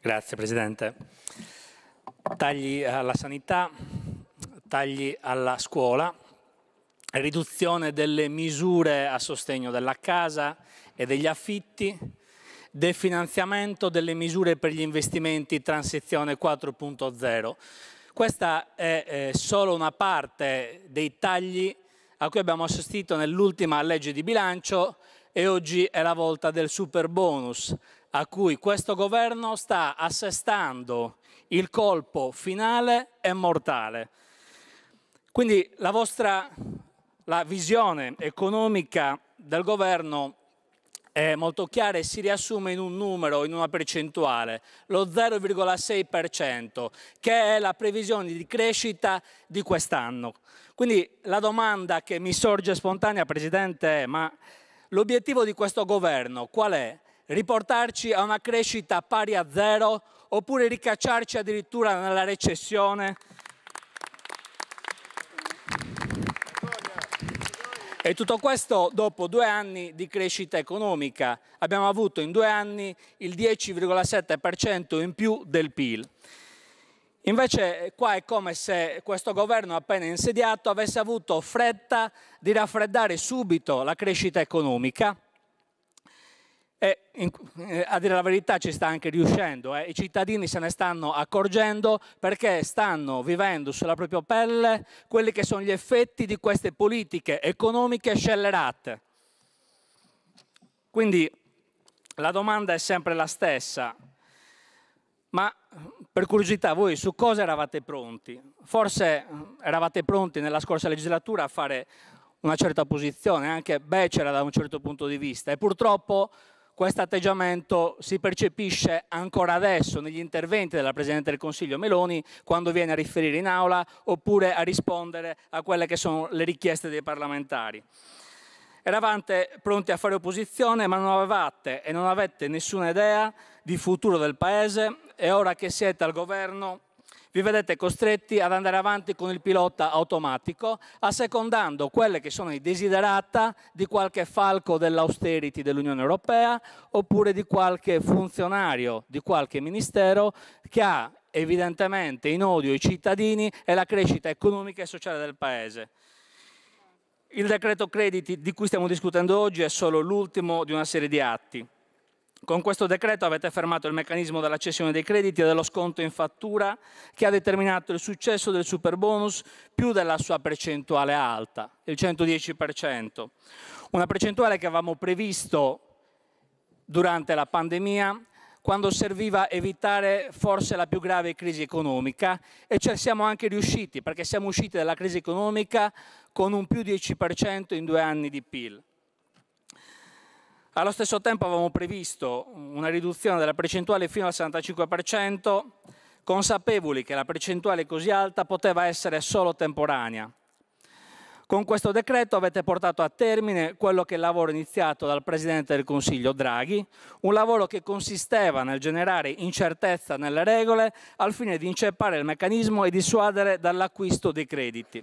Grazie Presidente. Tagli alla sanità, tagli alla scuola, riduzione delle misure a sostegno della casa e degli affitti, definanziamento delle misure per gli investimenti transizione 4.0. Questa è eh, solo una parte dei tagli a cui abbiamo assistito nell'ultima legge di bilancio e oggi è la volta del super bonus, a cui questo governo sta assestando il colpo finale e mortale. Quindi la vostra la visione economica del governo è molto chiara e si riassume in un numero, in una percentuale, lo 0,6%, che è la previsione di crescita di quest'anno. Quindi la domanda che mi sorge spontanea, Presidente, è ma l'obiettivo di questo governo qual è? riportarci a una crescita pari a zero oppure ricacciarci addirittura nella recessione. E tutto questo dopo due anni di crescita economica. Abbiamo avuto in due anni il 10,7% in più del PIL. Invece qua è come se questo governo appena insediato avesse avuto fretta di raffreddare subito la crescita economica in, eh, a dire la verità ci sta anche riuscendo, eh. i cittadini se ne stanno accorgendo perché stanno vivendo sulla propria pelle quelli che sono gli effetti di queste politiche economiche scellerate. Quindi la domanda è sempre la stessa, ma per curiosità voi su cosa eravate pronti? Forse eh, eravate pronti nella scorsa legislatura a fare una certa posizione, anche becera da un certo punto di vista e purtroppo questo atteggiamento si percepisce ancora adesso negli interventi della Presidente del Consiglio Meloni quando viene a riferire in aula oppure a rispondere a quelle che sono le richieste dei parlamentari. Eravate pronti a fare opposizione ma non avevate e non avete nessuna idea di futuro del Paese e ora che siete al governo vi vedete costretti ad andare avanti con il pilota automatico, assecondando quelle che sono i desiderata di qualche falco dell'austerity dell'Unione Europea oppure di qualche funzionario di qualche ministero che ha evidentemente in odio i cittadini e la crescita economica e sociale del Paese. Il decreto crediti di cui stiamo discutendo oggi è solo l'ultimo di una serie di atti. Con questo decreto avete fermato il meccanismo della cessione dei crediti e dello sconto in fattura che ha determinato il successo del super bonus più della sua percentuale alta, il 110%. Una percentuale che avevamo previsto durante la pandemia quando serviva evitare forse la più grave crisi economica e ci cioè siamo anche riusciti perché siamo usciti dalla crisi economica con un più 10% in due anni di PIL. Allo stesso tempo avevamo previsto una riduzione della percentuale fino al 65%, consapevoli che la percentuale così alta poteva essere solo temporanea. Con questo decreto avete portato a termine quello che è il lavoro iniziato dal Presidente del Consiglio Draghi, un lavoro che consisteva nel generare incertezza nelle regole al fine di inceppare il meccanismo e dissuadere dall'acquisto dei crediti.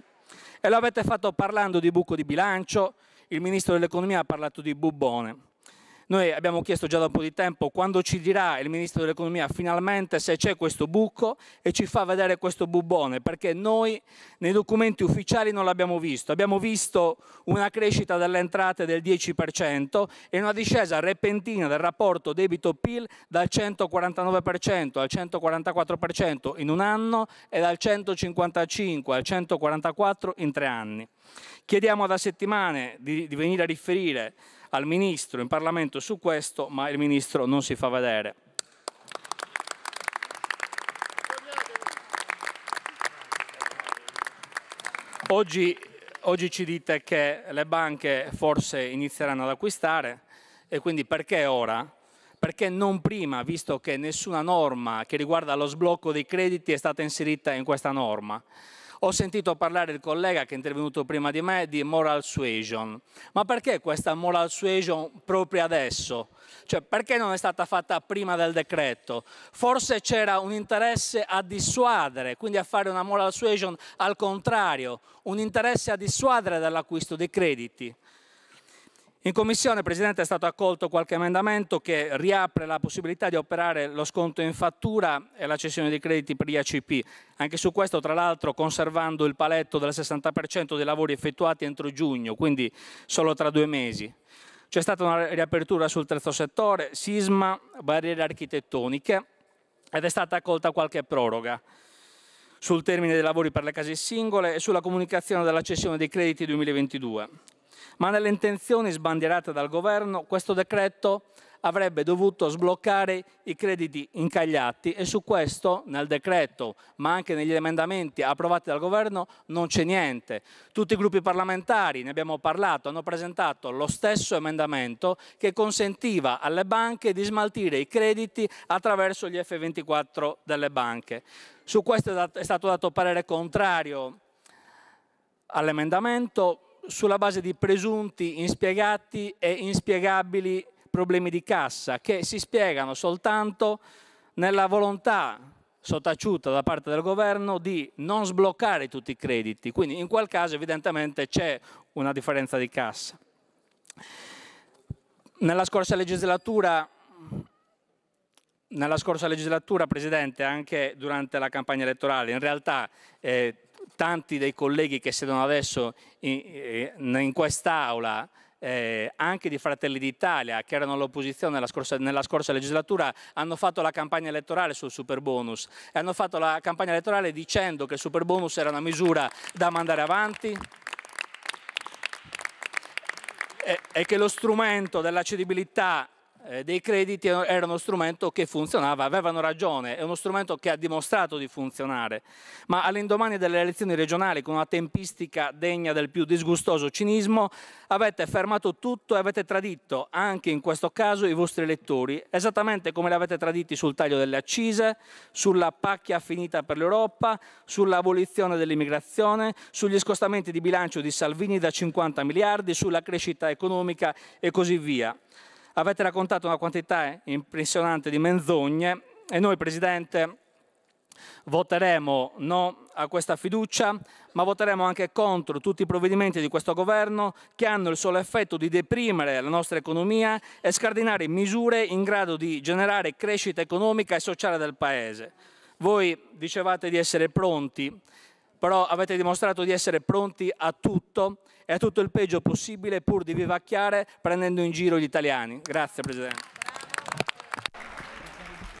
E lo avete fatto parlando di buco di bilancio, il Ministro dell'Economia ha parlato di bubbone. Noi abbiamo chiesto già da un po' di tempo quando ci dirà il Ministro dell'Economia finalmente se c'è questo buco e ci fa vedere questo bubone, perché noi nei documenti ufficiali non l'abbiamo visto. Abbiamo visto una crescita delle entrate del 10% e una discesa repentina del rapporto debito-PIL dal 149% al 144% in un anno e dal 155 al 144 in tre anni. Chiediamo da settimane di, di venire a riferire al Ministro in Parlamento su questo, ma il Ministro non si fa vedere. Oggi, oggi ci dite che le banche forse inizieranno ad acquistare e quindi perché ora? perché non prima, visto che nessuna norma che riguarda lo sblocco dei crediti è stata inserita in questa norma. Ho sentito parlare il collega che è intervenuto prima di me di moral suasion. Ma perché questa moral suasion proprio adesso? Cioè, perché non è stata fatta prima del decreto? Forse c'era un interesse a dissuadere, quindi a fare una moral suasion al contrario, un interesse a dissuadere dall'acquisto dei crediti. In Commissione, Presidente, è stato accolto qualche emendamento che riapre la possibilità di operare lo sconto in fattura e la cessione di crediti per gli ACP. Anche su questo, tra l'altro, conservando il paletto del 60% dei lavori effettuati entro giugno, quindi solo tra due mesi. C'è stata una riapertura sul terzo settore, sisma, barriere architettoniche ed è stata accolta qualche proroga sul termine dei lavori per le case singole e sulla comunicazione della cessione dei crediti 2022. Ma nelle intenzioni sbandierate dal governo, questo decreto avrebbe dovuto sbloccare i crediti incagliati e su questo nel decreto, ma anche negli emendamenti approvati dal governo, non c'è niente. Tutti i gruppi parlamentari, ne abbiamo parlato, hanno presentato lo stesso emendamento che consentiva alle banche di smaltire i crediti attraverso gli F24 delle banche. Su questo è stato dato parere contrario all'emendamento sulla base di presunti inspiegati e inspiegabili problemi di cassa che si spiegano soltanto nella volontà sottaciuta da parte del governo di non sbloccare tutti i crediti, quindi in quel caso evidentemente c'è una differenza di cassa. Nella scorsa legislatura nella scorsa legislatura, Presidente, anche durante la campagna elettorale, in realtà eh, tanti dei colleghi che siedono adesso in, eh, in quest'Aula, eh, anche di Fratelli d'Italia, che erano all'opposizione nella scorsa, nella scorsa, legislatura, hanno fatto la campagna elettorale sul super bonus e hanno fatto la campagna elettorale dicendo che il super bonus era una misura da mandare avanti e, e che lo strumento della cedibilità eh, dei crediti era uno strumento che funzionava, avevano ragione, è uno strumento che ha dimostrato di funzionare, ma all'indomani delle elezioni regionali con una tempistica degna del più disgustoso cinismo avete fermato tutto e avete tradito anche in questo caso i vostri elettori, esattamente come li avete traditi sul taglio delle accise, sulla pacchia finita per l'Europa, sull'abolizione dell'immigrazione, sugli scostamenti di bilancio di Salvini da 50 miliardi, sulla crescita economica e così via. Avete raccontato una quantità eh, impressionante di menzogne e noi, Presidente, voteremo no a questa fiducia, ma voteremo anche contro tutti i provvedimenti di questo governo che hanno il solo effetto di deprimere la nostra economia e scardinare misure in grado di generare crescita economica e sociale del Paese. Voi dicevate di essere pronti però avete dimostrato di essere pronti a tutto e a tutto il peggio possibile pur di vivacchiare prendendo in giro gli italiani. Grazie Presidente.